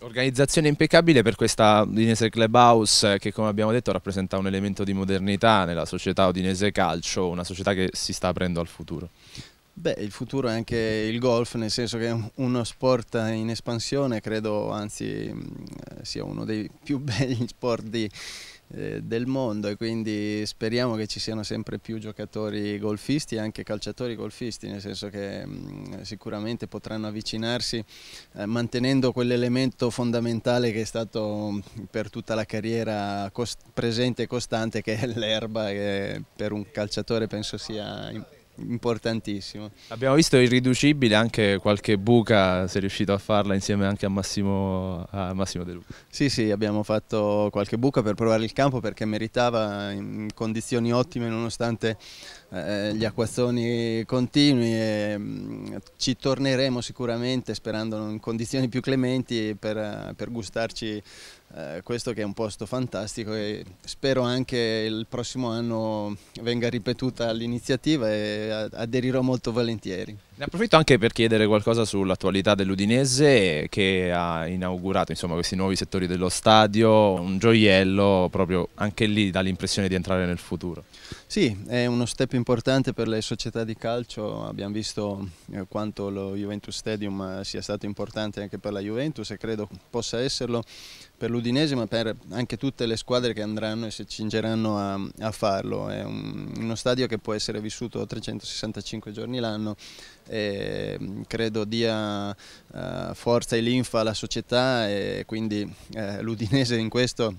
Organizzazione impeccabile per questa Udinese Clubhouse eh, che come abbiamo detto rappresenta un elemento di modernità nella società Udinese Calcio, una società che si sta aprendo al futuro. Beh, il futuro è anche il golf, nel senso che è uno sport in espansione, credo anzi mm, sia uno dei più belli sport di, eh, del mondo e quindi speriamo che ci siano sempre più giocatori golfisti e anche calciatori golfisti, nel senso che mh, mm, sicuramente potranno avvicinarsi eh, mantenendo quell'elemento fondamentale che è stato mm, per tutta la carriera presente e costante che è l'erba che per un calciatore penso sia importante importantissimo. Abbiamo visto irriducibile anche qualche buca, sei riuscito a farla insieme anche a Massimo, a Massimo De Luca. Sì, sì, abbiamo fatto qualche buca per provare il campo perché meritava in condizioni ottime nonostante eh, gli acquazzoni continui e mm, ci torneremo sicuramente sperando in condizioni più clementi per, per gustarci eh, questo che è un posto fantastico e spero anche il prossimo anno venga ripetuta l'iniziativa e aderirò molto volentieri. Ne approfitto anche per chiedere qualcosa sull'attualità dell'Udinese che ha inaugurato insomma, questi nuovi settori dello stadio, un gioiello proprio anche lì dà l'impressione di entrare nel futuro. Sì, è uno step importante per le società di calcio, abbiamo visto eh, quanto lo Juventus Stadium eh, sia stato importante anche per la Juventus e credo possa esserlo per l'Udinese ma per anche tutte le squadre che andranno e si accingeranno a, a farlo. È un, uno stadio che può essere vissuto 365 giorni l'anno e mm, credo dia uh, forza e linfa alla società e quindi uh, l'Udinese in questo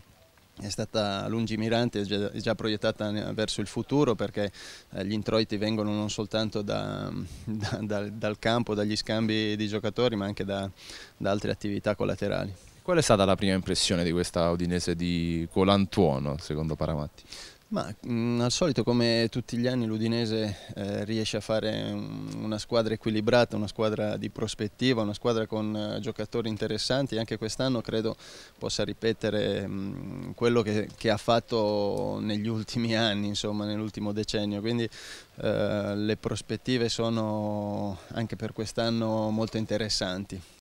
è stata lungimirante, è già, proiettata verso il futuro perché eh, gli introiti vengono non soltanto da, da, dal, dal, campo, dagli scambi di giocatori, ma anche da, da altre attività collaterali. Qual è stata la prima impressione di questa Udinese di Colantuono, secondo Paramatti? Ma mh, mm, al solito come tutti gli anni l'Udinese eh, riesce a fare un, una squadra equilibrata, una squadra di prospettiva, una squadra con eh, giocatori interessanti e anche quest'anno credo possa ripetere mh, mm, quello che, che, ha fatto negli ultimi anni, insomma nell'ultimo decennio, quindi eh, le prospettive sono anche per quest'anno molto interessanti.